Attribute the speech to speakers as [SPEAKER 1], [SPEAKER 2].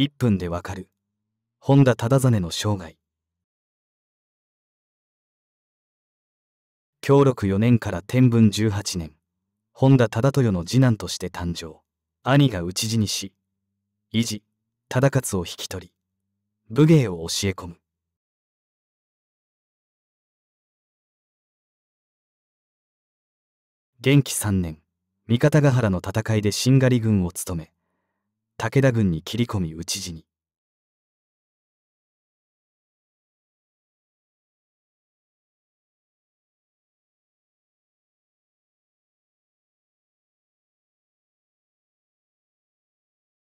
[SPEAKER 1] 1分でわかる本田忠真の生涯
[SPEAKER 2] 享禄4年から天文18年本田忠豊の次男として誕生兄が討ち死にし維持忠勝を引き取り武芸を教え込む
[SPEAKER 3] 元気3
[SPEAKER 1] 年三方ヶ原の戦いで新狩り軍を務め武田軍に切り込
[SPEAKER 3] み討ち死に